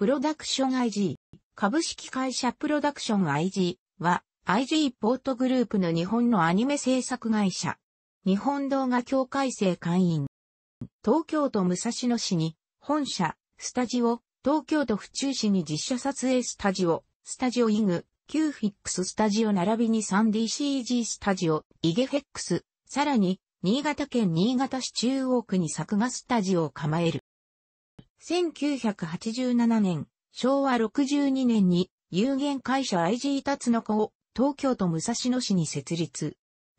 プロダクション IG、株式会社プロダクション IG は IG ポートグループの日本のアニメ制作会社。日本動画協会制会員。東京都武蔵野市に本社、スタジオ、東京都府中市に実写撮影スタジオ、スタジオイグ、キューフィックススタジオ並びに 3DCG スタジオ、イゲフェックス、さらに、新潟県新潟市中央区に作画スタジオを構える。1987年、昭和62年に有限会社 IG 達の子を東京都武蔵野市に設立。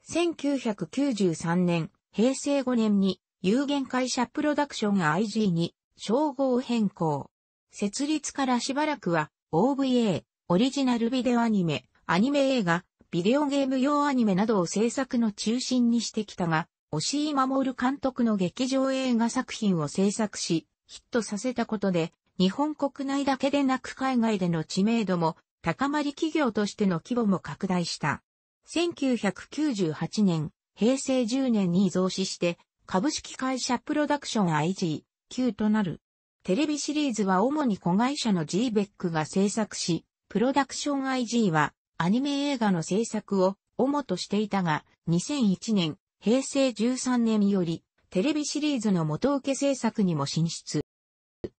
1993年、平成5年に有限会社プロダクションが IG に称号変更。設立からしばらくは OVA、オリジナルビデオアニメ、アニメ映画、ビデオゲーム用アニメなどを制作の中心にしてきたが、押井守監督の劇場映画作品を制作し、ヒットさせたことで、日本国内だけでなく海外での知名度も高まり企業としての規模も拡大した。1998年、平成10年に増資して、株式会社プロダクション IG、級となる。テレビシリーズは主に子会社の GBEC が制作し、プロダクション IG はアニメ映画の制作を主としていたが、2001年、平成13年より、テレビシリーズの元請け制作にも進出。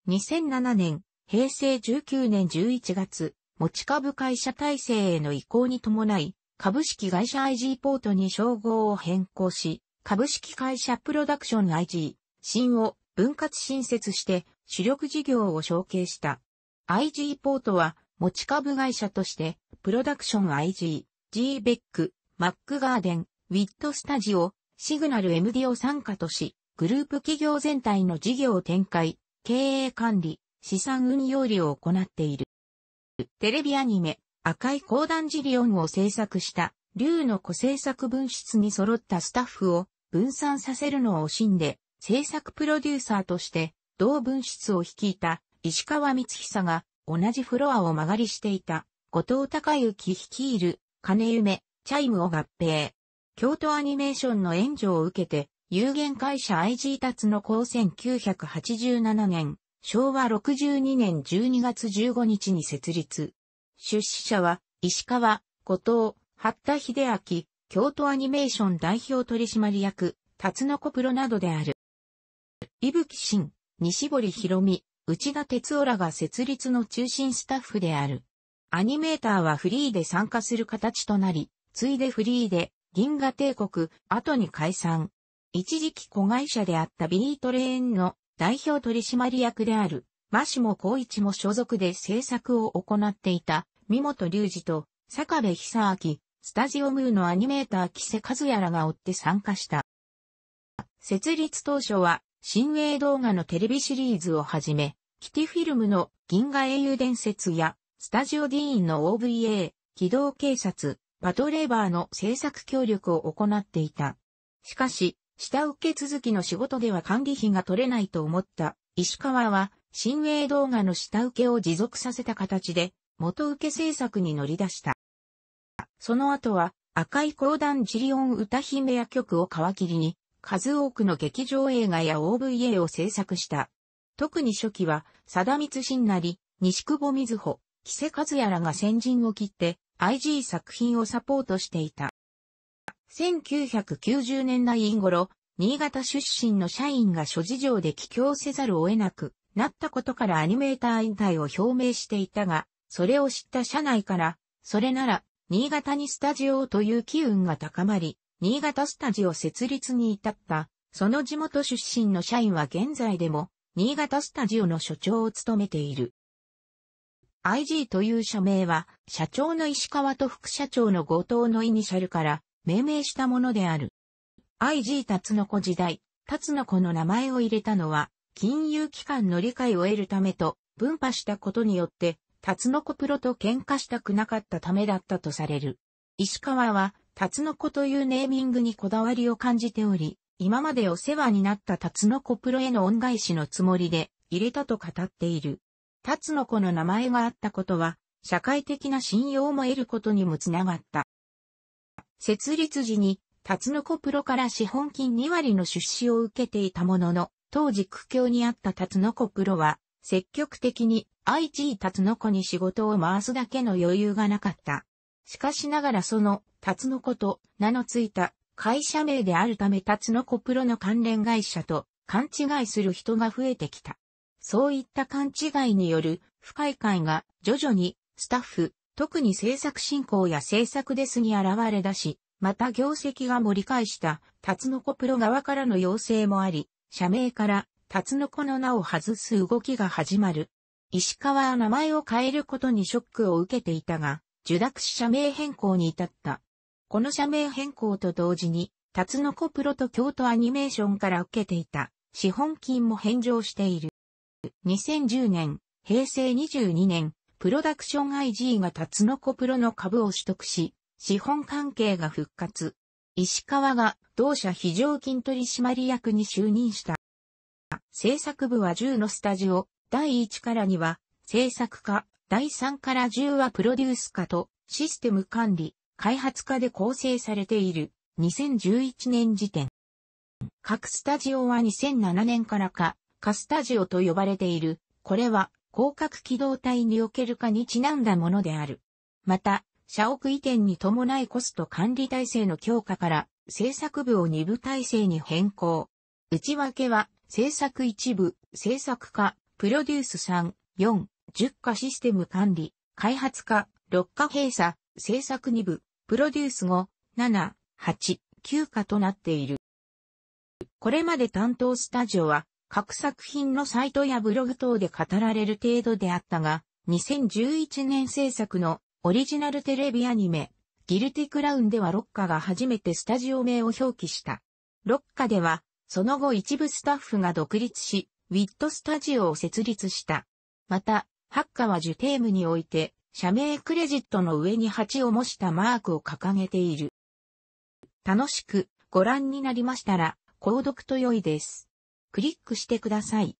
2007年、平成19年11月、持ち株会社体制への移行に伴い、株式会社 IG ポートに称号を変更し、株式会社プロダクション IG、新を分割新設して主力事業を承継した。IG ポートは持ち株会社として、プロダクション IG、g ベック、マックガーデン、ウィットスタジオ、シグナル MD を参加とし、グループ企業全体の事業を展開、経営管理、資産運用理を行っている。テレビアニメ、赤い講談ジリオンを制作した、竜の子制作分室に揃ったスタッフを分散させるのを惜しんで、制作プロデューサーとして、同分室を率いた石川光久が同じフロアを曲がりしていた後藤隆之率いる金夢チャイムを合併。京都アニメーションの援助を受けて有限会社 IG 達の高1987年、昭和62年12月15日に設立。出資者は、石川、後藤、八田秀明、京都アニメーション代表取締役、辰野子プロなどである。伊吹新、西堀博美、内田哲夫らが設立の中心スタッフである。アニメーターはフリーで参加する形となり、ついでフリーで、銀河帝国、後に解散。一時期子会社であったビートレーンの代表取締役である、マシモ光一も所属で制作を行っていた、三本隆二と、坂部久明、スタジオムーのアニメーター木瀬和也らが追って参加した。設立当初は、新鋭動画のテレビシリーズをはじめ、キティフィルムの銀河英雄伝説や、スタジオディーンの OVA、機動警察、パトレーバーの制作協力を行っていた。しかし、下請け続きの仕事では管理費が取れないと思った石川は新鋭動画の下請けを持続させた形で元請け制作に乗り出した。その後は赤い講談ジリオン歌姫や曲を皮切りに数多くの劇場映画や OVA を制作した。特に初期は、貞光新成、西久保瑞穂、木瀬和也らが先陣を切って、IG 作品をサポートしていた。1990年代頃、新潟出身の社員が諸事情で帰郷せざるを得なくなったことからアニメーター引退を表明していたが、それを知った社内から、それなら、新潟にスタジオという機運が高まり、新潟スタジオ設立に至った、その地元出身の社員は現在でも、新潟スタジオの所長を務めている。IG という社名は、社長の石川と副社長の後藤のイニシャルから、命名したものである。IG タツノコ時代、タツノコの名前を入れたのは、金融機関の理解を得るためと、分派したことによって、タツノコプロと喧嘩したくなかったためだったとされる。石川は、タツノコというネーミングにこだわりを感じており、今までお世話になったタツノコプロへの恩返しのつもりで、入れたと語っている。タツノコの名前があったことは、社会的な信用も得ることにもつながった。設立時に、タツノコプロから資本金2割の出資を受けていたものの、当時苦境にあったタツノコプロは、積極的に IG タツノコに仕事を回すだけの余裕がなかった。しかしながらその、タツノコと名のついた会社名であるためタツノコプロの関連会社と勘違いする人が増えてきた。そういった勘違いによる不快感が徐々にスタッフ、特に政策進行や政策ですに現れ出し、また業績が盛り返した、タツノコプロ側からの要請もあり、社名から、タツノコの名を外す動きが始まる。石川は名前を変えることにショックを受けていたが、受諾し社名変更に至った。この社名変更と同時に、タツノコプロと京都アニメーションから受けていた、資本金も返上している。2010年、平成22年、プロダクション IG がタツノコプロの株を取得し、資本関係が復活。石川が同社非常勤取締役に就任した。制作部は10のスタジオ、第1から2は制作課、第3から10はプロデュース課とシステム管理、開発課で構成されている2011年時点。各スタジオは2007年からか、カスタジオと呼ばれている。これは広角機動隊におけるかにちなんだものである。また、社屋移転に伴いコスト管理体制の強化から制作部を2部体制に変更。内訳は、制作1部、制作課、プロデュース3、4、10課システム管理、開発課、6課閉鎖、制作2部、プロデュース5、7、8、9課となっている。これまで担当スタジオは、各作品のサイトやブログ等で語られる程度であったが、2011年制作のオリジナルテレビアニメ、ギルティクラウンではロッカが初めてスタジオ名を表記した。ロッカでは、その後一部スタッフが独立し、ウィットスタジオを設立した。また、ハッカはジュテームにおいて、社名クレジットの上に8を模したマークを掲げている。楽しくご覧になりましたら、購読と良いです。クリックしてください。